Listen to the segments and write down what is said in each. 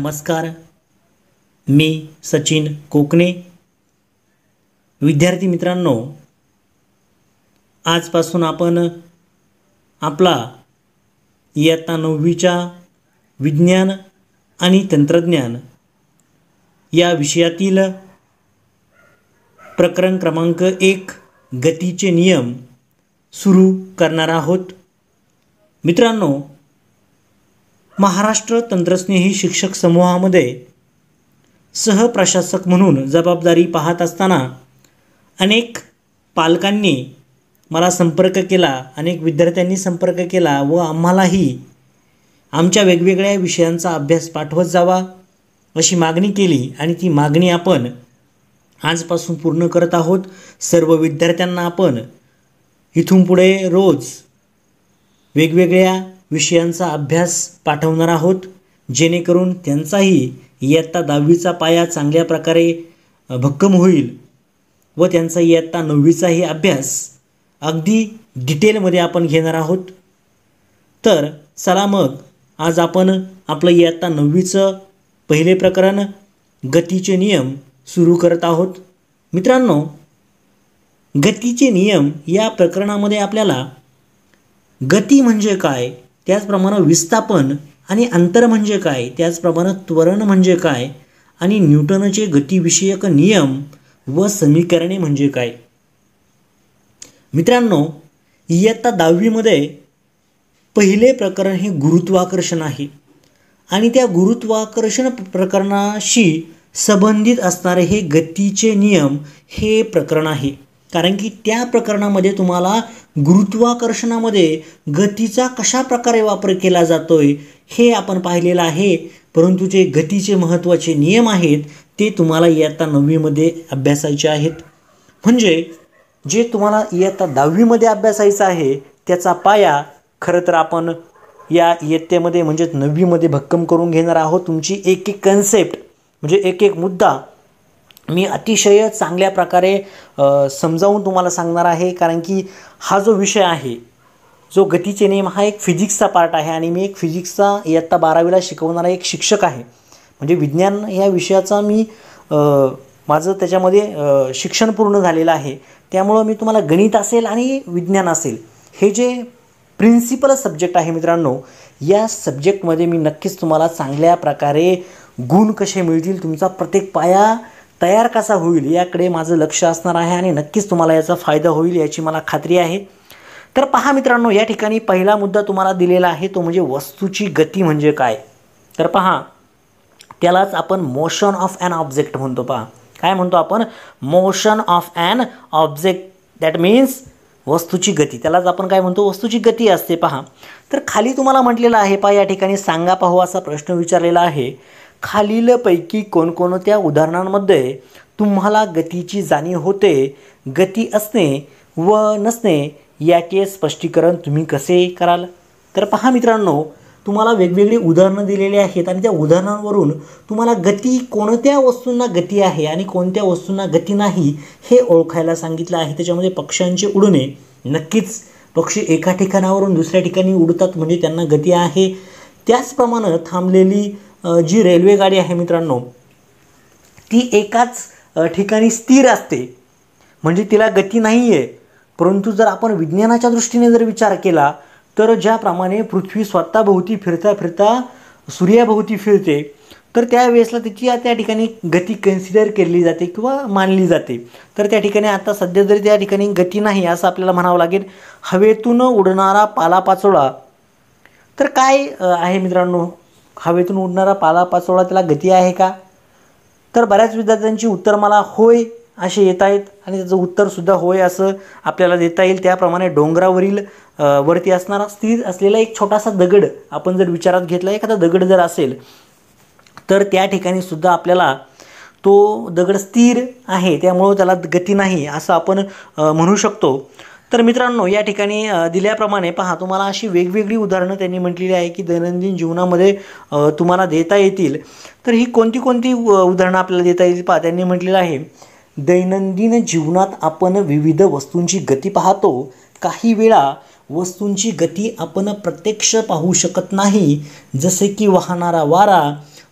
नमस्कार मी सचिन कोकणे विद्यार्थी मित्रांनो आजपासून आपण आपला इयत्ता नववीच्या विज्ञान आणि तंत्रज्ञान या विषयातील प्रकरण क्रमांक एक गतीचे नियम सुरू करणार आहोत मित्रांनो महाराष्ट्र तंत्रस्नेही शिक्षक समूहामध्ये सहप्रशासक म्हणून जबाबदारी पाहत असताना अनेक पालकांनी मला संपर्क केला अनेक विद्यार्थ्यांनी संपर्क केला व आम्हालाही आमच्या वेगवेगळ्या विषयांचा अभ्यास पाठवत जावा अशी मागणी केली आणि ती मागणी आपण आजपासून पूर्ण करत आहोत सर्व विद्यार्थ्यांना आपण इथून पुढे रोज वेगवेगळ्या विषयांचा अभ्यास पाठवणार आहोत जेणेकरून त्यांचाही इयत्ता दहावीचा पाया चांगल्या प्रकारे भक्कम होईल व त्यांचा इयत्ता नववीचाही अभ्यास अगदी डिटेलमध्ये आपण घेणार आहोत तर चला मग आज आपण आपलं इयत्ता नववीचं पहिले प्रकरण गतीचे नियम सुरू करत आहोत मित्रांनो गतीचे नियम या प्रकरणामध्ये आपल्याला गती म्हणजे काय त्याचप्रमाणे विस्थापन आणि अंतर म्हणजे काय त्याचप्रमाणे त्वरण म्हणजे काय आणि न्यूटनचे गतिविषयक नियम व समीकरणे म्हणजे काय मित्रांनो इयत्ता दहावीमध्ये पहिले प्रकरण हे गुरुत्वाकर्षण आहे आणि त्या गुरुत्वाकर्षण प्रकरणाशी संबंधित असणारे हे गतीचे नियम हे प्रकरण आहे कारण की त्या प्रकरणामध्ये तुम्हाला गुरुत्वाकर्षणामध्ये गतीचा कशा प्रकारे वापर केला आहे हे आपण पाहिलेलं आहे परंतु जे गतीचे महत्त्वाचे नियम आहेत ते तुम्हाला इयत्ता नववीमध्ये अभ्यासायचे आहेत म्हणजे जे तुम्हाला इयत्ता दहावीमध्ये अभ्यासायचं आहे त्याचा पाया खरं तर आपण या इयत्तेमध्ये म्हणजेच नववीमध्ये भक्कम करून घेणार आहोत तुमची एक एक कन्सेप्ट म्हणजे एक एक मुद्दा मी अतिशय चांगल्या प्रकारे समजावून तुम्हाला सांगणार आहे कारण की हा जो विषय आहे जो गतीचे नेम हा एक फिजिक्सचा पार्ट आहे आणि मी एक फिजिक्सचा इयत्ता बारावीला शिकवणारा एक शिक्षक आहे म्हणजे विज्ञान या विषयाचा मी माझं त्याच्यामध्ये शिक्षण पूर्ण झालेलं आहे त्यामुळं मी तुम्हाला गणित असेल आणि विज्ञान असेल हे जे प्रिन्सिपल सब्जेक्ट आहे मित्रांनो या सब्जेक्टमध्ये मी नक्कीच तुम्हाला चांगल्या प्रकारे गुण कसे मिळतील तुमचा प्रत्येक पाया तयार कसा होईल याकडे माझं लक्ष असणार आहे आणि नक्कीच तुम्हाला याचा फायदा होईल याची मला खात्री आहे तर पहा मित्रांनो या ठिकाणी पहिला मुद्दा तुम्हाला दिलेला आहे तो म्हणजे वस्तूची गती म्हणजे काय तर पहा त्यालाच आपण मोशन ऑफ अन ऑब्जेक्ट म्हणतो पहा काय म्हणतो आपण motion of an object that means वस्तूची गती त्यालाच आपण काय म्हणतो वस्तूची गती असते पहा तर खाली तुम्हाला म्हटलेलं आहे पहा या ठिकाणी सांगा पाहू असा प्रश्न विचारलेला आहे खालीलपैकी कोणकोणत्या उदाहरणांमध्ये तुम्हाला गतीची जाणीव होते गती असणे व नसणे याचे स्पष्टीकरण तुम्ही कसे कराल तर पहा मित्रांनो तुम्हाला वेगवेगळी उदाहरणं दिलेली आहेत आणि त्या उदाहरणांवरून तुम्हाला गती कोणत्या वस्तूंना गती आहे आणि कोणत्या वस्तूंना गती नाही हे ओळखायला सांगितलं आहे त्याच्यामध्ये पक्ष्यांचे उडणे नक्कीच पक्षी एका ठिकाणावरून दुसऱ्या ठिकाणी उडतात म्हणजे त्यांना गती आहे त्याचप्रमाणे थांबलेली जी रेल्वेगाडी आहे मित्रांनो ती एकाच ठिकाणी स्थिर असते म्हणजे तिला गती नाही आहे परंतु जर आपण विज्ञानाच्या दृष्टीने जर विचार केला तर ज्याप्रमाणे पृथ्वी स्वतःभोवती फिरता फिरता सूर्याभोवती फिरते तर त्या त्यावेळेसला त्याची त्या ठिकाणी गती कन्सिडर केली जाते किंवा मानली जाते तर त्या ठिकाणी आता सध्या जरी त्या ठिकाणी गती नाही असं आपल्याला म्हणावं लागेल हवेतून उडणारा पालापाचोळा तर काय आहे मित्रांनो हवेतून उडणारा पालापाचोळा त्याला गती आहे का तर बऱ्याच विद्यार्थ्यांची उत्तर मला होय असे येत आहेत आणि त्याचं उत्तरसुद्धा होय असं आपल्याला देता येईल त्याप्रमाणे डोंगरावरील वरती असणारा स्थिर असलेला एक छोटासा दगड आपण जर विचारात घेतला एखादा दगड जर असेल तर त्या ठिकाणी सुद्धा आपल्याला तो दगड स्थिर आहे त्यामुळं त्याला गती नाही असं आपण म्हणू शकतो तर मित्रांनो या ठिकाणी दिल्याप्रमाणे पहा तुम्हाला अशी वेगवेगळी उदाहरणं त्यांनी म्हटलेली आहे की दैनंदिन जीवनामध्ये तुम्हाला देता येतील तर ही कोणती कोणती उदाहरणं आपल्याला देता येतील पहा त्यांनी म्हटलेलं आहे दैनंदिन जीवनात आपण विविध वस्तूंची गती पाहतो काही वेळा वस्तूंची गती आपण प्रत्यक्ष पाहू शकत नाही जसे की वाहणारा वारा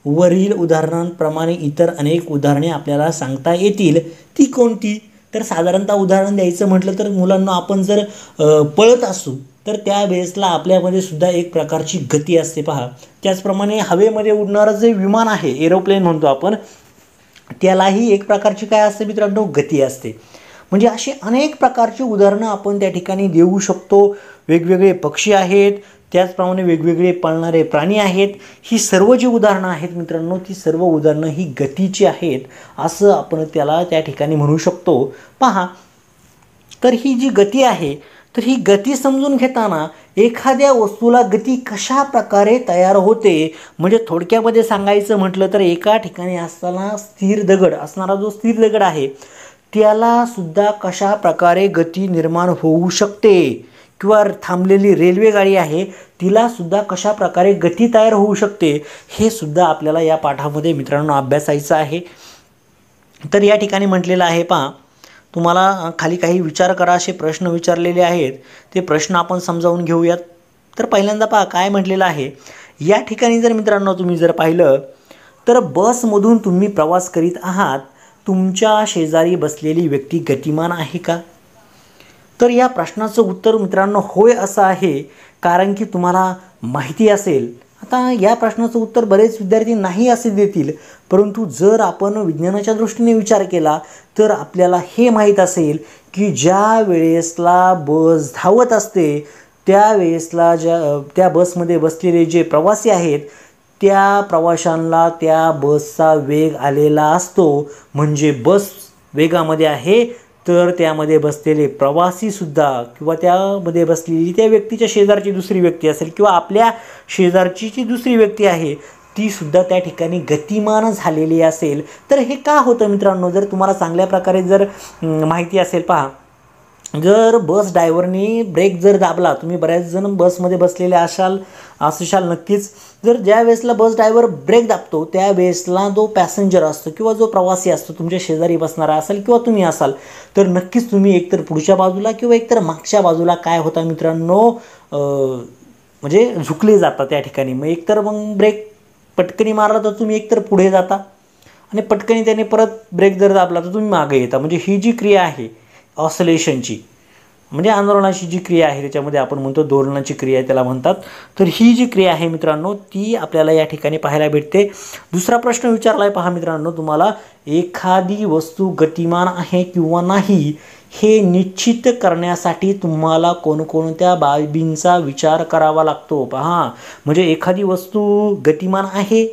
वरील उदाहरणांप्रमाणे इतर अनेक उदाहरणे आपल्याला सांगता येतील ती कोणती तर साधारणतः उदाहरण द्यायचं म्हटलं तर मुलांना आपण जर पळत असू तर त्या वेळेसला आपल्यामध्ये सुद्धा एक प्रकारची गती असते पहा त्याचप्रमाणे हवेमध्ये उडणारं जे विमान आहे एरोप्लेन म्हणतो आपण त्यालाही एक प्रकारची काय असते मित्रांनो गती असते म्हणजे अशी अनेक प्रकारची उदाहरणं आपण त्या ठिकाणी देऊ शकतो वेगवेगळे पक्षी आहेत त्याचप्रमाणे वेगवेगळे पाळणारे प्राणी आहेत ही सर्व जी उदाहरणं आहेत मित्रांनो ती सर्व उदाहरणं ही गतीची आहेत असं आपण त्याला त्या ठिकाणी म्हणू शकतो पहा तर ही जी गती आहे तर ही गती समजून घेताना एखाद्या वस्तूला गती कशा प्रकारे तयार होते म्हणजे थोडक्यामध्ये सांगायचं म्हटलं तर एका ठिकाणी असताना स्थिर दगड असणारा जो स्थिर दगड आहे त्यालासुद्धा कशा प्रकारे गती निर्माण होऊ शकते किंवा थांबलेली रेल्वेगाडी आहे तिलासुद्धा कशा प्रकारे गती तयार होऊ शकते हे सुद्धा आपल्याला या पाठामध्ये मित्रांनो अभ्यासायचं आहे तर या ठिकाणी म्हटलेलं आहे पहा तुम्हाला खाली काही विचार करा असे प्रश्न विचारलेले आहेत ते प्रश्न आपण समजावून घेऊयात तर पहिल्यांदा पहा काय म्हटलेलं आहे या ठिकाणी जर मित्रांनो तुम्ही जर पाहिलं तर बसमधून तुम्ही प्रवास करीत आहात तुमच्या शेजारी बसलेली व्यक्ती गतिमान आहे का तर या प्रश्नाचं उत्तर मित्रांनो होय असं आहे कारण की तुम्हाला माहिती असेल आता या प्रश्नाचं उत्तर बरेच विद्यार्थी नाही असे देतील परंतु जर आपण विज्ञानाच्या दृष्टीने विचार केला तर आपल्याला हे माहीत असेल की ज्या वेळेसला बस धावत असते त्या वेळेसला ज्या त्या बसमध्ये बसलेले जे प्रवासी आहेत त्या प्रवाशांना त्या बसचा वेग आलेला असतो म्हणजे बस वेगामध्ये आहे तर त्यामध्ये बसलेले प्रवासीसुद्धा किंवा त्यामध्ये बसलेली त्या व्यक्तीच्या शेजारची दुसरी व्यक्ती असेल किंवा आपल्या शेजारची जी दुसरी व्यक्ती आहे तीसुद्धा त्या ठिकाणी गतिमान झालेली असेल तर हे का होतं मित्रांनो जर तुम्हाला चांगल्या प्रकारे जर माहिती असेल पहा जर बस ड्रायव्हरनी ब्रेक जर दाबला तुम्ही बऱ्याच जण बसमध्ये बसलेले असाल असूशाल नक्कीच जर ज्या वेळेसला बस ड्रायव्हर ब्रेक दाबतो त्या वेळेसला जो पॅसेंजर असतो किंवा जो प्रवासी असतो तुमच्या शेजारी बसणारा असाल किंवा तुम्ही असाल तर नक्कीच तुम्ही एकतर पुढच्या बाजूला किंवा एकतर मागच्या बाजूला काय होता मित्रांनो म्हणजे झुकले जाता त्या ठिकाणी मग एकतर मग ब्रेक पटकनी मारला तर तुम्ही एकतर पुढे जाता आणि पटकनी त्याने परत ब्रेक जर दाबला तर तुम्ही मागे येता म्हणजे ही जी क्रिया आहे ऑसलेशनची म्हणजे आंदोलनाची जी क्रिया आहे त्याच्यामध्ये आपण म्हणतो दोलनाची क्रिया त्याला म्हणतात तर ही जी क्रिया आहे मित्रांनो ती आपल्याला या ठिकाणी पाहायला भेटते दुसरा प्रश्न विचारला आहे पहा मित्रांनो तुम्हाला एखादी वस्तू गतिमान आहे किंवा नाही हे निश्चित करण्यासाठी तुम्हाला कोणकोणत्या बाबींचा विचार करावा लागतो पहा म्हणजे एखादी वस्तू गतिमान आहे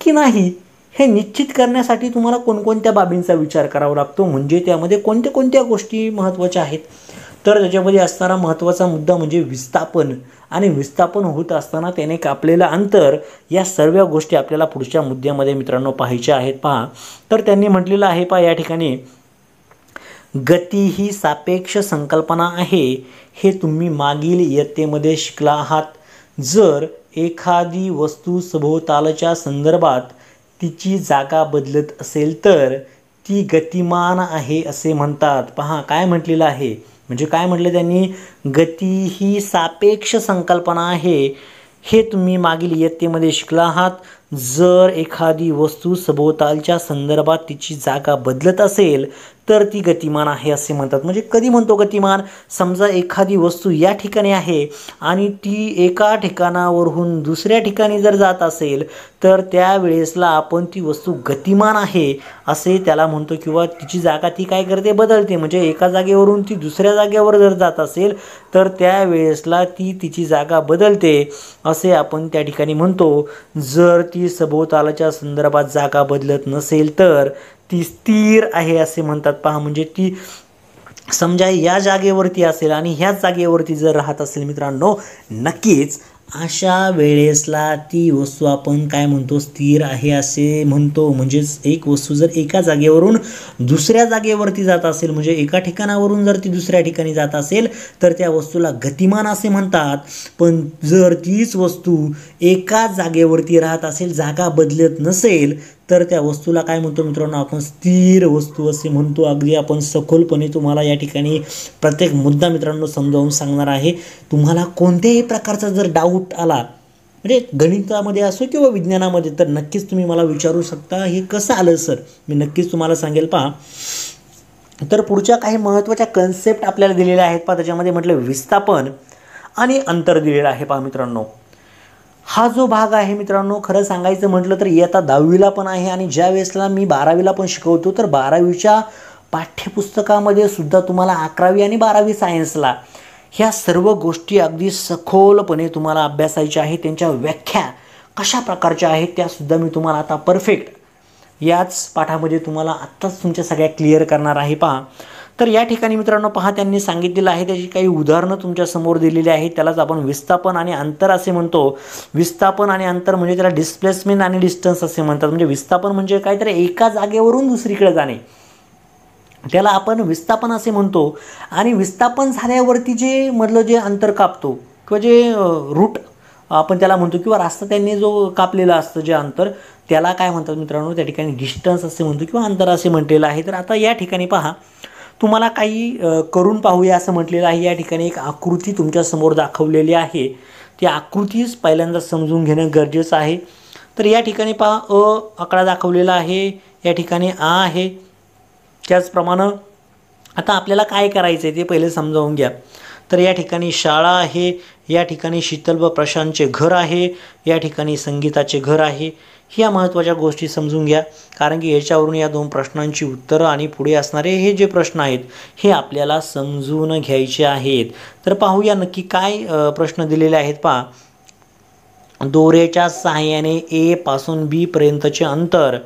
की नाही हे निश्चित करण्यासाठी तुम्हाला कोणकोणत्या बाबींचा विचार करावा लागतो म्हणजे त्यामध्ये कोणत्या कोणत्या गोष्टी महत्त्वाच्या आहेत तर त्याच्यामध्ये असणारा महत्त्वाचा मुद्दा म्हणजे विस्थापन आणि विस्थापन होत असताना त्याने कापलेलं अंतर या सर्व गोष्टी आपल्याला पुढच्या मुद्द्यामध्ये मित्रांनो पाहायच्या आहेत पहा तर त्यांनी म्हटलेलं आहे पहा या ठिकाणी गती ही सापेक्ष संकल्पना आहे हे तुम्ही मागील इयत्तेमध्ये शिकला आहात जर एखादी वस्तू सभोवतालच्या संदर्भात तिची जागा बदलत असेल तर ती गतिमान आहे असे म्हणतात पहा काय म्हटलेलं आहे म्हणजे काय म्हटलं त्यांनी गती ही सापेक्ष संकल्पना आहे हे तुम्ही मागील इयत्तेमध्ये शिकला आहात जर एखादी वस्तू सभोवतालच्या संदर्भात तिची जागा बदलत असेल तर ती गतिमान आहे असे म्हणतात म्हणजे कधी म्हणतो गतिमान समजा एखादी वस्तू या ठिकाणी आहे आणि ती एका ठिकाणावरून दुसऱ्या ठिकाणी जर जात असेल तर त्यावेळेसला आपण ती वस्तू गतिमान आहे असे त्याला म्हणतो किंवा तिची जागा ती काय करते बदलते म्हणजे एका जागेवरून ती दुसऱ्या जागेवर जर जात असेल तर त्यावेळेसला ती तिची जागा बदलते असे आपण त्या ठिकाणी म्हणतो जर ती ती सभोवतालाच्या संदर्भात जागा बदलत नसेल तर ती स्थिर आहे असे म्हणतात पहा म्हणजे ती समजा या जागेवरती असेल आणि ह्याच जागेवरती जर राहत असेल मित्रांनो नक्कीच अशा वेळेसला ती वस्तू आपण काय म्हणतो स्थिर आहे असे म्हणतो म्हणजेच एक वस्तू जर एका जागेवरून दुसऱ्या जागेवरती जात असेल म्हणजे एका ठिकाणावरून जर ती दुसऱ्या ठिकाणी जात असेल तर त्या वस्तूला गतिमान असे म्हणतात पण जर तीच वस्तू एका जागेवरती राहत असेल जागा बदलत नसेल तर त्या वस्तूला काय म्हणतो मित्रांनो आपण स्थिर वस्तू असे म्हणतो अगदी आपण सखोलपणे तुम्हाला या ठिकाणी प्रत्येक मुद्दा मित्रांनो समजावून सांगणार आहे तुम्हाला कोणत्याही प्रकारचा जर डाऊट आला म्हणजे गणितामध्ये असो किंवा विज्ञानामध्ये तर नक्कीच तुम्ही मला विचारू शकता हे कसं आलं सर मी नक्कीच तुम्हाला सांगेल पहा तर पुढच्या काही महत्त्वाच्या कन्सेप्ट आपल्याला दिलेल्या आहेत पहा त्याच्यामध्ये म्हटलं विस्थापन आणि अंतर दिलेलं आहे पहा मित्रांनो हा जो भाग आहे मित्रांनो खरं सांगायचं म्हटलं तर इयत्ता दहावीला पण आहे आणि ज्या वेळेसला मी बारावीला पण शिकवतो तर बारावीच्या पाठ्यपुस्तकामध्ये सुद्धा तुम्हाला अकरावी आणि बारावी सायन्सला ह्या सर्व गोष्टी अगदी सखोलपणे तुम्हाला अभ्यासायच्या आहेत त्यांच्या व्याख्या कशा प्रकारच्या आहेत त्यासुद्धा मी तुम्हाला आता परफेक्ट याच पाठामध्ये तुम्हाला आत्ताच तुमच्या सगळ्या क्लिअर करणार आहे पहा तर या ठिकाणी मित्रांनो पहा त्यांनी सांगितलेलं आहे त्याची काही उदाहरणं तुमच्यासमोर दिलेली आहेत त्यालाच आपण विस्थापन आणि अंतर असे म्हणतो विस्थापन आणि अंतर म्हणजे त्याला डिस्प्लेसमेंट आणि डिस्टन्स असे म्हणतात म्हणजे विस्थापन म्हणजे काय तर एका जागेवरून दुसरीकडे जाणे त्याला आपण विस्थापन असे म्हणतो आणि विस्थापन झाल्यावरती जे मधलं जे अंतर कापतो किंवा जे रूट आपण त्याला म्हणतो किंवा रास्ता त्यांनी जो कापलेला असतं जे अंतर त्याला काय म्हणतात मित्रांनो त्या ठिकाणी डिस्टन्स असे म्हणतो किंवा अंतर असे म्हटलेलं आहे तर आता या ठिकाणी पहा तुम्हाला काही करून पाहूया असं म्हटलेलं आहे या ठिकाणी एक आकृती तुमच्यासमोर दाखवलेली आहे ती आकृतीच पहिल्यांदा समजून घेणं गरजेचं आहे तर या ठिकाणी पहा अ आकडा दाखवलेला आहे या ठिकाणी आ आहे त्याचप्रमाणे आता आपल्याला काय करायचं आहे ते पहिले समजावून घ्या तर या ठिकाणी शाळा आहे या ठिकाणी शीतल व प्रशांतचे घर आहे या ठिकाणी संगीताचे घर आहे ह्या महत्त्वाच्या गोष्टी समजून घ्या कारण की याच्यावरून या दोन प्रश्नांची उत्तरं आणि पुढे असणारे हे जे प्रश्न आहेत हे आपल्याला समजून घ्यायचे आहेत तर पाहूया नक्की काय प्रश्न दिलेले आहेत पहा दोरेच्या सहाय्याने ए पासून बी पर्यंतचे अंतर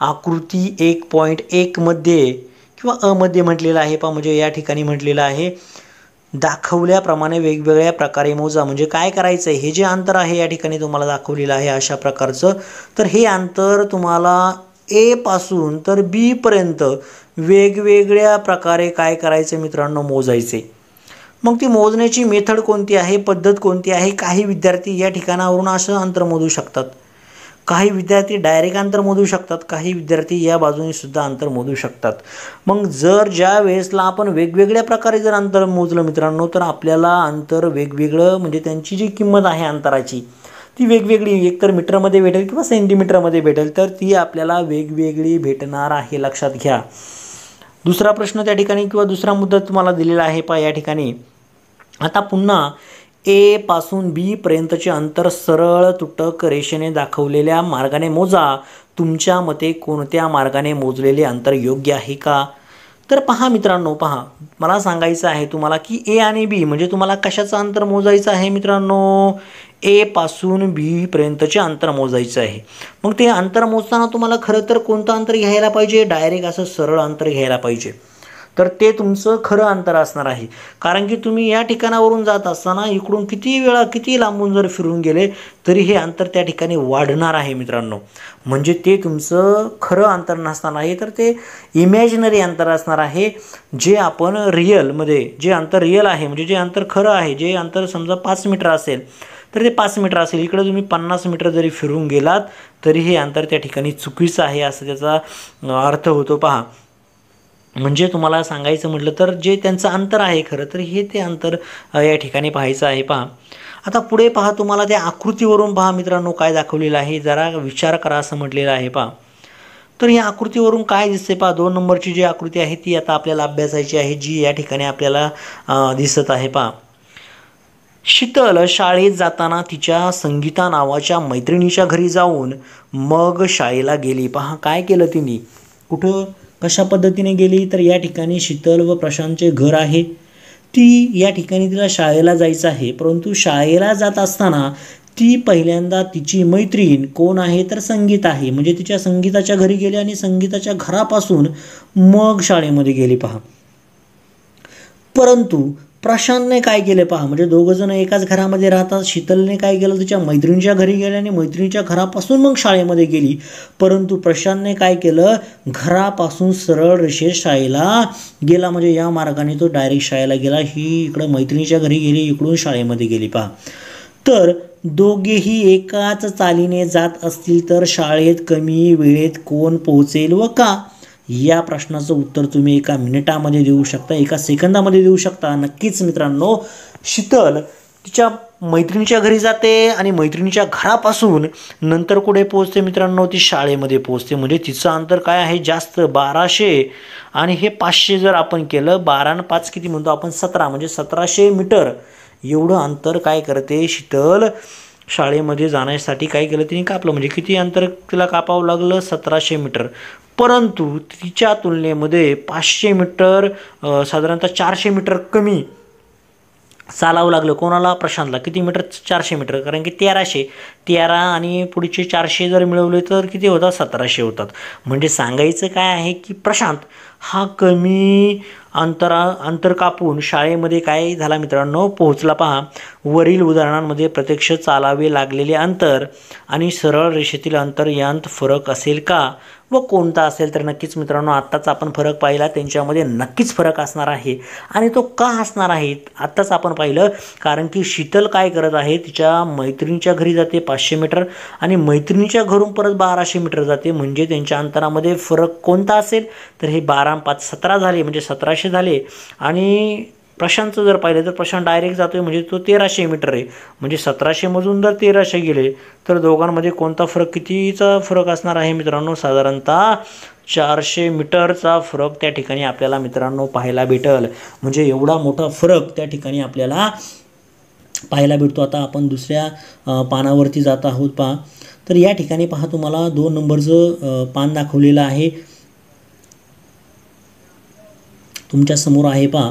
आकृती एक पॉईंट एकमध्ये किंवा अमध्ये म्हटलेलं आहे पहा म्हणजे या ठिकाणी म्हटलेलं आहे दाखवल्याप्रमाणे वेगवेगळ्या प्रकारे मोजा म्हणजे काय करायचं आहे हे जे अंतर आहे या ठिकाणी तुम्हाला दाखवलेलं आहे अशा प्रकारचं तर हे अंतर तुम्हाला एपासून तर बीपर्यंत वेगवेगळ्या प्रकारे काय करायचं मित्रांनो मोजायचे मग ती मोजण्याची मेथड कोणती आहे पद्धत कोणती आहे काही विद्यार्थी या ठिकाणावरून असं अंतर मोजू शकतात काही विद्यार्थी डायरेक्ट अंतर मोजू शकतात काही विद्यार्थी या बाजूने सुद्धा अंतर मोजू शकतात मग जर ज्या वेळेसला आपण वेगवेगळ्या प्रकारे जर अंतर मोजलं मित्रांनो तर आपल्याला अंतर वेगवेगळं म्हणजे त्यांची जी किंमत आहे अंतराची ती वेगवेगळी एकतर मीटरमध्ये भेटेल किंवा सेंटीमीटरमध्ये भेटेल तर ती आपल्याला वेगवेगळी भेटणार आहे लक्षात घ्या दुसरा प्रश्न त्या ठिकाणी किंवा दुसरा मुद्दा तुम्हाला दिलेला आहे पा या ठिकाणी आता पुन्हा ए पासून बी पर्यंतचे अंतर सरळ तुटक रेषेने दाखवलेल्या मार्गाने मोजा तुमच्या मते कोणत्या मार्गाने मोजलेले अंतर योग्य आहे का तर पहा मित्रांनो पहा मला सांगायचं आहे तुम्हाला की ए आणि बी म्हणजे तुम्हाला कशाचं अंतर मोजायचं आहे मित्रांनो ए पासून बीपर्यंतचे अंतर मोजायचं आहे मग ते अंतर मोजताना तुम्हाला खरं तर कोणतं अंतर घ्यायला पाहिजे डायरेक्ट असं सरळ अंतर घ्यायला पाहिजे तर ते तुमचं खरं अंतर असणार आहे कारण की तुम्ही या ठिकाणावरून जात असताना इकडून किती वेळा किती लांबून जर फिरून गेले तरी हे अंतर त्या ठिकाणी वाढणार आहे मित्रांनो म्हणजे ते तुमचं खरं अंतर नसणार आहे तर ते इमॅजिनरी अंतर असणार आहे जे आपण रिअलमध्ये जे अंतर रिअल आहे म्हणजे जे अंतर खरं आहे जे अंतर समजा पाच मीटर असेल तर ते पाच मीटर असेल इकडे तुम्ही पन्नास मीटर जरी फिरून गेलात तरी हे अंतर त्या ठिकाणी चुकीचं आहे असं त्याचा अर्थ होतो पहा म्हणजे तुम्हाला सांगायचं म्हटलं तर जे त्यांचं अंतर आहे खरं तर हे ते अंतर या ठिकाणी पाहायचं आहे पहा आता पुढे पहा तुम्हाला त्या आकृतीवरून पहा मित्रांनो काय दाखवलेलं आहे जरा विचार करा असं म्हटलेलं आहे पहा तर या आकृतीवरून काय दिसते पहा दोन नंबरची जी आकृती आहे ती आता आपल्याला अभ्यासायची आहे जी या ठिकाणी आपल्याला दिसत आहे पहा शीतल शाळेत जाताना तिच्या संगीता नावाच्या मैत्रिणीच्या घरी जाऊन मग शाळेला गेली पहा काय केलं तिने कुठं कशा पद्धतीने गेली तर या ठिकाणी शीतल व प्रशांतचे घर आहे ती या ठिकाणी तिला शाळेला जायचं आहे परंतु शाळेला जात असताना ती पहिल्यांदा तिची मैत्रीण कोण आहे तर संगीत आहे म्हणजे तिच्या संगीताच्या घरी गेली आणि संगीताच्या घरापासून मग शाळेमध्ये गेली पहा परंतु प्रशांतने काय केले पहा म्हणजे दोघंजण एकाच घरामध्ये राहतात शीतलने काय केलं तिच्या मैत्रिणीच्या घरी गेल्या आणि मैत्रिणीच्या घरापासून मग शाळेमध्ये गेली परंतु प्रशांतने काय केलं घरापासून सरळ रेषेत शाळेला गेला म्हणजे या मार्गाने तो डायरेक्ट शाळेला गेला ही इकडं मैत्रिणीच्या घरी गेली इकडून शाळेमध्ये गेली पहा तर दोघेही एकाच चालीने जात असतील तर शाळेत कमी वेळेत कोण पोहोचेल व का या प्रश्नाचं उत्तर तुम्ही एका मिनिटामध्ये देऊ शकता एका सेकंदामध्ये देऊ शकता नक्कीच मित्रांनो शीतल तिच्या मैत्रिणीच्या घरी जाते आणि मैत्रिणीच्या घरापासून नंतर कुठे पोहोचते मित्रांनो ती शाळेमध्ये पोहोचते म्हणजे तिचं अंतर काय आहे जास्त बाराशे आणि हे पाचशे जर आपण केलं बारा आणि पाच किती म्हणतो आपण सतरा म्हणजे सतराशे मीटर एवढं अंतर काय करते शीतल शाळेमध्ये जाण्यासाठी काय केलं तिने कापलं म्हणजे किती अंतर तिला कापावं लागलं सतराशे मीटर परंतु तिच्या तुलनेमध्ये पाचशे मीटर साधारणतः चारशे मीटर कमी चालावं लागलं कोणाला प्रशांतला किती मीटर चारशे मीटर कारण की तेराशे तेरा आणि पुढचे चारशे जर मिळवले तर किती होतात सतराशे होतात म्हणजे सांगायचं काय आहे की प्रशांत हा कमी अंतरा अंतर कापून शाळेमध्ये काय झाला मित्रांनो पोहोचला पहा वरील उदाहरणांमध्ये प्रत्यक्ष चालावे लागलेले अंतर आणि सरळ रेषेतील अंतर यांत फरक असेल का व कोणता असेल तर नक्कीच मित्रांनो आत्ताच आपण फरक पाहिला त्यांच्यामध्ये नक्कीच फरक असणार आहे आणि तो का असणार आहे आत्ताच आपण पाहिलं कारण की शीतल काय करत आहे तिच्या मैत्रिणीच्या घरी जाते पाचशे मीटर आणि मैत्रिणीच्या घरून परत बाराशे मीटर जाते म्हणजे त्यांच्या अंतरामध्ये फरक कोणता असेल तर हे बारा पाच सतरा झाले म्हणजे सतराशे झाले आणि प्रशांतचं जर पाहिलं तर प्रशांत डायरेक्ट जातो आहे म्हणजे तो तेराशे मीटर आहे म्हणजे सतराशेमधून जर तेराशे गेले तर दोघांमध्ये कोणता फरक कितीचा फरक असणार आहे मित्रांनो साधारणतः चारशे मीटरचा फरक त्या ठिकाणी आपल्याला मित्रांनो पाहायला भेटल म्हणजे एवढा मोठा फरक त्या ठिकाणी आपल्याला पाहायला भेटतो आता आपण दुसऱ्या पानावरती जात आहोत पहा तर या ठिकाणी पहा तुम्हाला दोन नंबरचं पान दाखवलेलं आहे तुमच्या समोर आहे पहा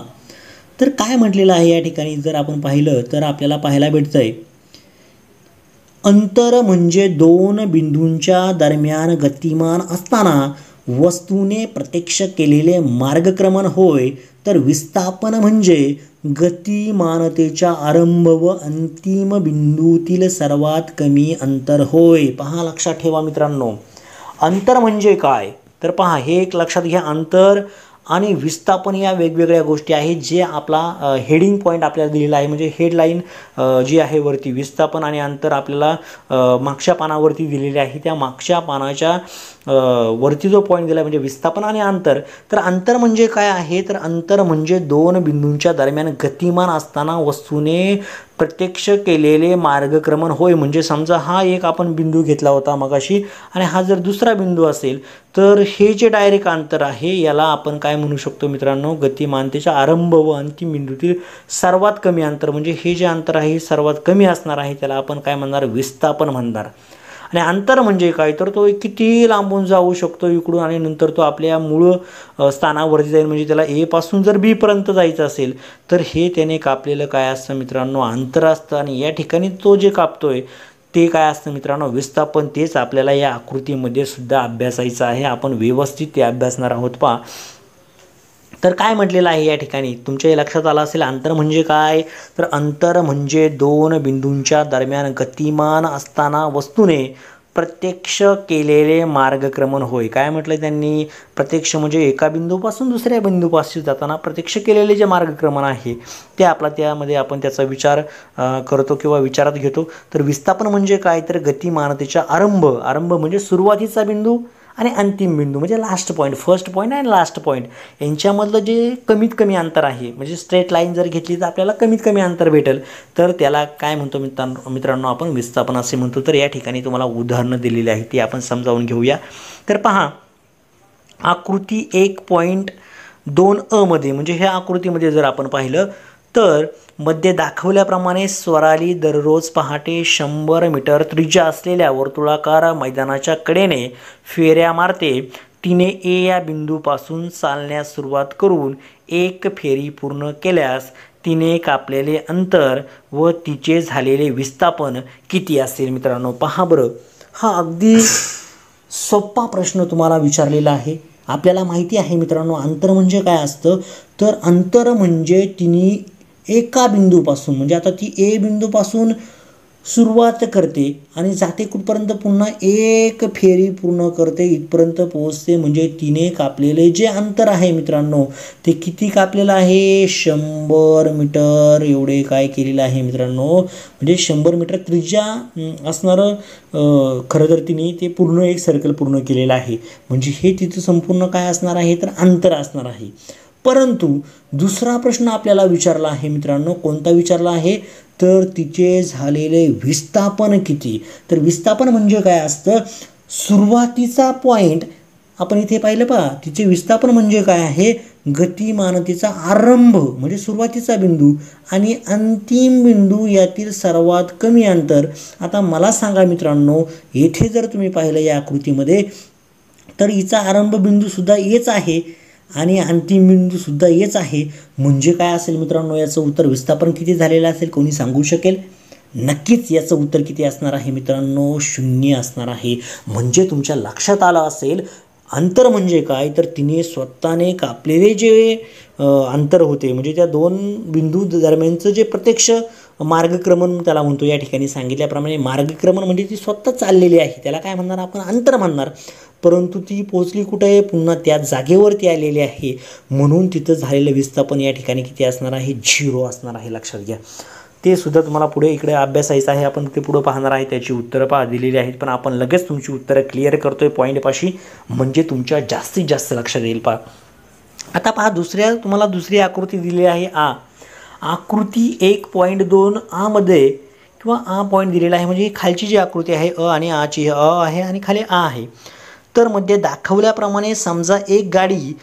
तर काय म्हटलेलं आहे या ठिकाणी जर आपण पाहिलं तर आपल्याला पाहायला भेटतं आहे अंतर म्हणजे दोन बिंदूंच्या दरम्यान गतिमान असताना वस्तूने प्रत्यक्ष केलेले मार्गक्रमण होय तर विस्थापन म्हणजे गतिमानतेच्या आरंभ व अंतिम बिंदूतील सर्वात कमी अंतर होय पहा लक्षात ठेवा मित्रांनो अंतर म्हणजे काय तर पहा हे एक लक्षात घ्या अंतर आणि विस्थापन या वेगवेगळ्या गोष्टी आहेत जे आपला हेडिंग पॉईंट आपल्याला दिलेला आहे म्हणजे हेडलाईन जी आहे वरती विस्थापन आणि अंतर आपल्याला मागच्या पानावरती दिलेली आहे त्या मागच्या पानाच्या वरती जो पॉईंट दिला म्हणजे विस्थापन आणि अंतर तर अंतर म्हणजे काय आहे तर अंतर म्हणजे दोन बिंदूंच्या दरम्यान गतिमान असताना वस्तूने प्रत्यक्ष केलेले मार्गक्रमण होय म्हणजे समजा हा एक आपण बिंदू घेतला होता मगाशी आणि हा जर दुसरा बिंदू असेल तर हे जे डायरेक्ट अंतर आहे याला आपण काय म्हणू शकतो मित्रांनो गतिमानतेच्या आरंभ व अंतिम बिंदूतील सर्वात कमी अंतर म्हणजे हे जे अंतर आहे सर्वात कमी असणार आहे त्याला आपण काय म्हणणार विस्थापन म्हणणार आणि अंतर म्हणजे काय तर तो किती लांबून जाऊ शकतो इकडून आणि नंतर तो आपल्या मूळ स्थानावरती जाईल म्हणजे त्याला ए पासून जर बीपर्यंत जायचं असेल तर हे त्याने कापलेलं काय असतं मित्रांनो अंतर असतं आणि या ठिकाणी तो जे कापतोय ते काय असतं मित्रांनो विस्थापन तेच आपल्याला या आकृतीमध्ये सुद्धा अभ्यासायचं आहे आपण व्यवस्थित ते अभ्यासणार आहोत पहा तर काय म्हटलेलं आहे या ठिकाणी तुमच्या लक्षात आलं असेल अंतर म्हणजे काय तर अंतर म्हणजे दोन बिंदूंच्या दरम्यान गतिमान असताना वस्तूने प्रत्यक्ष केलेले मार्गक्रमण होय काय म्हटलं त्यांनी प्रत्यक्ष म्हणजे एका बिंदूपासून दुसऱ्या बिंदूपासून जाताना प्रत्यक्ष केलेले जे मार्गक्रमण आहे ते आपला त्यामध्ये आपण त्याचा विचार करतो किंवा विचारात घेतो तर विस्थापन म्हणजे काय तर गतिमानतेचा आरंभ आरंभ म्हणजे सुरुवातीचा बिंदू आणि अंतिम बिंदू म्हणजे लास्ट पॉईंट फर्स्ट पॉईंट आणि लास्ट पॉईंट यांच्यामधलं जे कमीत कमी अंतर आहे म्हणजे स्ट्रेट लाईन जर घेतली तर आपल्याला कमीत कमी अंतर भेटेल तर त्याला काय म्हणतो मित्रांनो मित्रांनो आपण विस्थापन असे म्हणतो तर या ठिकाणी तुम्हाला उदाहरणं दिलेली आहे ती आपण समजावून घेऊया तर पहा आकृती एक पॉईंट दोन अमध्ये म्हणजे ह्या आकृतीमध्ये जर आपण पाहिलं तर मध्ये दाखवल्याप्रमाणे स्वराली दररोज पहाटे शंभर मीटर त्रिज्या असलेल्या वर्तुळाकार मैदानाच्या कडेने फेऱ्या मारते तिने ए या बिंदूपासून चालण्यास सुरुवात करून एक फेरी पूर्ण केल्यास तिने कापलेले अंतर व तिचे झालेले विस्थापन किती असेल मित्रांनो पहा बरं हा अगदी सोपा प्रश्न तुम्हाला विचारलेला आहे आपल्याला माहिती आहे मित्रांनो अंतर म्हणजे काय असतं तर अंतर म्हणजे तिने एका बिंदूपासून म्हणजे आता ती ए बिंदूपासून सुरुवात करते आणि जाते कुठपर्यंत पुन्हा एक फेरी पूर्ण करते इथपर्यंत पोहोचते म्हणजे तिने कापलेले जे अंतर आहे मित्रांनो ते किती कापलेलं आहे शंभर मीटर एवढे काय केलेलं आहे मित्रांनो म्हणजे शंभर मीटर त्रिज्या असणारं खरं तर तिने ते पूर्ण एक सर्कल पूर्ण केलेलं आहे म्हणजे हे तिथं संपूर्ण काय असणार आहे तर अंतर असणार आहे परंतु दुसरा प्रश्न आपल्याला विचारला आहे मित्रांनो कोणता विचारला आहे तर तिचे झालेले विस्थापन किती तर विस्थापन म्हणजे काय असतं सुरुवातीचा पॉईंट आपण इथे पाहिलं पहा तिचे विस्थापन म्हणजे काय आहे गतिमानतेचा आरंभ म्हणजे सुरुवातीचा बिंदू आणि अंतिम बिंदू यातील सर्वात कमी अंतर आता मला सांगा मित्रांनो येथे जर तुम्ही पाहिलं या आकृतीमध्ये तर हिचा आरंभ बिंदूसुद्धा येच आहे आणि अंतिम बिंदूसुद्धा हेच आहे म्हणजे काय असेल मित्रांनो याचं उत्तर विस्थापन किती झालेलं असेल कोणी सांगू शकेल नक्कीच याचं उत्तर किती असणार आहे मित्रांनो शून्य असणार आहे म्हणजे तुमच्या लक्षात आलं असेल अंतर म्हणजे काय तर तिने स्वतःने कापलेले जे अंतर होते म्हणजे त्या दोन बिंदू दरम्यानचं जे प्रत्यक्ष मार्गक्रमण त्याला म्हणतो या ठिकाणी सांगितल्याप्रमाणे मार्गक्रमण म्हणजे ती स्वतः चाललेली आहे त्याला काय म्हणणार आपण अंतर म्हणणार परंतु ती पोचली कुठे आहे पुन्हा त्या जागेवरती आलेली आहे म्हणून तिथं झालेलं विस्थापन या ठिकाणी किती असणार आहे झिरो असणार आहे लक्षात घ्या ते सुद्धा तुम्हाला पुढे इकडे अभ्यासायचं आहे आपण ते पुढं पाहणार आहे त्याची उत्तरं पहा दिलेली आहेत पण आपण लगेच तुमची उत्तरं क्लिअर करतो आहे पॉईंटपाशी म्हणजे तुमच्या जास्तीत जास्त लक्षात येईल पहा आता पहा दुसऱ्या तुम्हाला दुसरी आकृती दिली आहे आ आकृती एक पॉईंट दोन आमध्ये किंवा आ पॉईंट दिलेला आहे म्हणजे खालची जी आकृती आहे अ आणि आची अ आहे आणि खाली आ आहे तर मध्ये दाखवल्याप्रमाणे समजा एक गाडी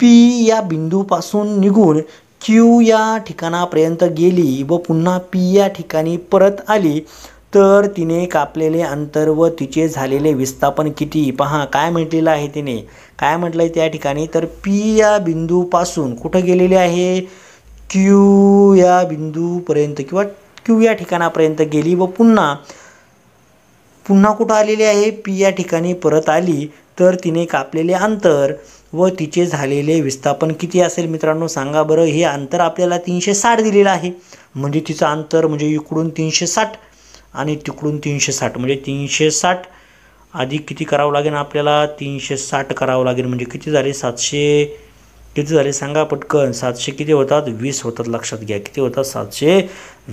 पी या बिंदूपासून निघून क्यू या ठिकाणापर्यंत गेली व पुन्हा पी या ठिकाणी परत आली तर तिने कापलेले अंतर व तिचे झालेले विस्थापन किती पहा काय म्हटलेलं आहे तिने काय म्हटलं आहे त्या ठिकाणी तर पी या बिंदूपासून कुठं गेलेले आहे क्यू या बिंदूपर्यंत किंवा क्यू या ठिकाणापर्यंत गेली व पुन्हा पुन्हा कुठं आलेली आहे पी या ठिकाणी परत आली तर तिने कापलेले अंतर व तिचे झालेले विस्थापन किती असेल मित्रांनो सांगा बरं हे अंतर आपल्याला तीनशे साठ दिलेलं आहे म्हणजे तिचं अंतर म्हणजे इकडून तीनशे साठ आणि तिकडून तीनशे साठ म्हणजे तीनशे साठ आधी किती करावं लागेल आपल्याला तीनशे साठ करावं लागेल म्हणजे किती झाले सातशे किती झाले सांगा पटकन सातशे किती होतात वीस होतात लक्षात घ्या किती होतात सातशे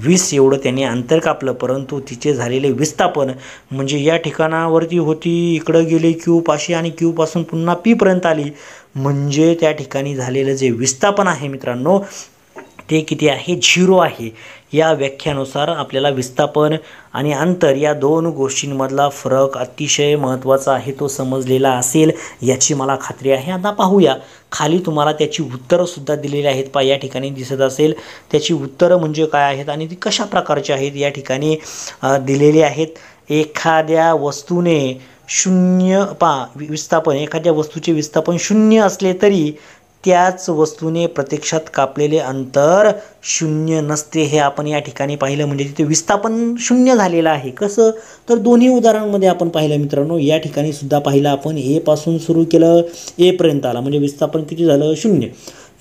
वीस एवढं त्यांनी अंतर कापलं परंतु तिचे झालेले विस्थापन म्हणजे या ठिकाणावरती होती इकडं गेले क्यू पाशी आणि क्यूपासून पुन्हा पीपर्यंत आली म्हणजे त्या ठिकाणी झालेलं जे विस्थापन आहे मित्रांनो ते किती आहे झिरो आहे या व्याख्यानुसार आपल्याला विस्थापन आणि अंतर या दोन गोष्टींमधला फरक अतिशय महत्त्वाचा आहे तो समजलेला असेल याची मला खात्री आहे आता पाहूया खाली तुम्हाला त्याची उत्तरंसुद्धा दिलेली आहेत पा या ठिकाणी दिसत असेल त्याची उत्तरं म्हणजे काय आहेत आणि ती कशा प्रकारची आहेत या ठिकाणी दिलेली आहेत एखाद्या वस्तूने शून्य पा विस्थापन एखाद्या वस्तूचे विस्थापन शून्य असले तरी त्याच वस्तूने प्रत्यक्षात कापलेले अंतर शून्य नसते हे आपण या ठिकाणी पाहिलं म्हणजे तिथे विस्थापन शून्य झालेलं आहे कसं तर दोन्ही उदाहरणांमध्ये आपण पाहिलं मित्रांनो या ठिकाणी सुद्धा पाहिलं आपण ए पासून सुरू केलं एपर्यंत आला म्हणजे विस्थापन किती झालं शून्य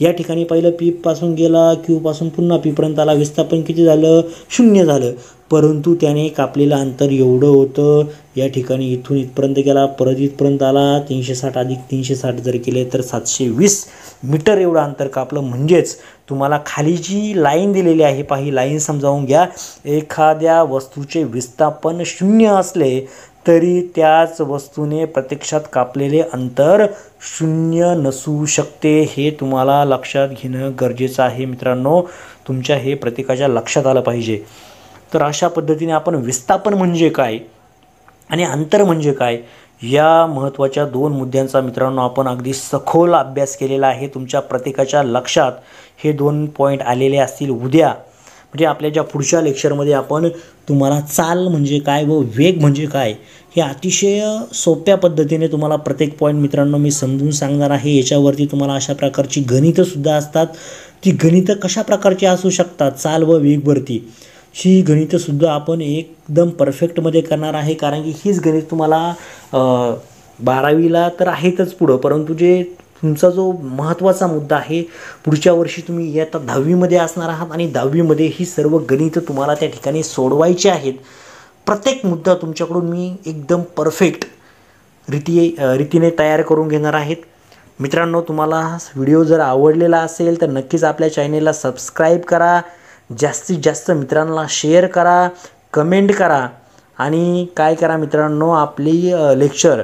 या ठिकाणी पाहिलं पीपासून गेला क्यूपासून पुन्हा पीपर्यंत आला विस्थापन किती झालं शून्य झालं परंतु त्याने कापलेलं अंतर एवढं होतं या ठिकाणी इथून इथपर्यंत गेला परत इथपर्यंत आला तीनशे साठ अधिक तीनशे साठ जर केले तर सातशे वीस मीटर एवढं अंतर कापलं म्हणजेच तुम्हाला खाली जी लाईन दिलेली आहे पहा ही लाईन समजावून घ्या एखाद्या वस्तूचे विस्थापन शून्य असले तरी त्याच वस्तूने प्रत्यक्षात कापलेले अंतर शून्य नसू शकते हे तुम्हाला लक्षात घेणं गरजेचं आहे मित्रांनो तुमच्या हे प्रत्येकाच्या लक्षात आलं पाहिजे तर अशा पद्धतीने आपण विस्थापन म्हणजे काय आणि अंतर म्हणजे काय या महत्त्वाच्या दोन मुद्द्यांचा मित्रांनो आपण अगदी सखोल अभ्यास केलेला आहे तुमच्या प्रत्येकाच्या लक्षात हे दोन पॉईंट आलेले असतील उद्या म्हणजे आपल्या ज्या पुढच्या लेक्चरमध्ये आपण तुम्हाला चाल म्हणजे काय व वेग म्हणजे काय हे अतिशय सोप्या पद्धतीने तुम्हाला प्रत्येक पॉईंट मित्रांनो मी समजून सांगणार आहे याच्यावरती तुम्हाला अशा प्रकारची गणितंसुद्धा असतात ती गणितं कशा प्रकारची असू शकतात चाल व वेगवरती ची गणितंसुद्धा आपण एकदम परफेक्टमध्ये करणार आहे कारण की हीच गणित तुम्हाला बारावीला तर आहेतच पुढं परंतु जे तुमचा जो महत्त्वाचा मुद्दा आहे पुढच्या वर्षी तुम्ही इयत्ता दहावीमध्ये असणार आहात आणि दहावीमध्ये ही सर्व गणितं तुम्हाला त्या ठिकाणी सोडवायची आहेत प्रत्येक मुद्दा तुमच्याकडून मी एकदम परफेक्ट रीती रीतीने तयार करून घेणार आहेत मित्रांनो तुम्हाला व्हिडिओ जर आवडलेला असेल तर नक्कीच आपल्या चॅनेलला सबस्क्राईब करा जास्तीत जास्त मित्रांना शेअर करा कमेंट करा आणि काय करा मित्रांनो आपली लेक्चर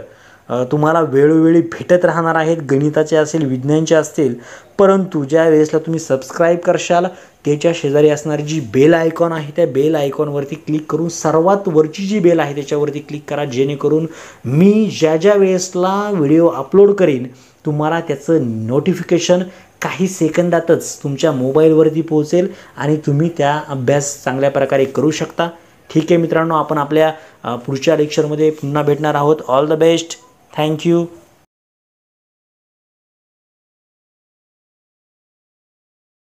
तुम्हाला वेळोवेळी भेटत राहणार आहेत गणिताचे असेल विज्ञानचे असतील परंतु ज्या वेळेसला तुम्ही सबस्क्राईब करशाल त्याच्या शेजारी असणारी जी बेल आयकॉन आहे त्या बेल आयकॉनवरती क्लिक करून सर्वात वरची जी बेल आहे त्याच्यावरती क्लिक करा जेणेकरून मी ज्या ज्या वेळेसला व्हिडिओ अपलोड करीन तुम्हाला त्याचं नोटिफिकेशन काही सेकंदातच तुमच्या मोबाईलवरती पोहोचेल आणि तुम्ही त्या अभ्यास चांगल्या प्रकारे करू शकता ठीक आहे मित्रांनो आपण आपल्या पुढच्या लेक्चरमध्ये पुन्हा भेटणार आहोत ऑल द बेस्ट थँक्यू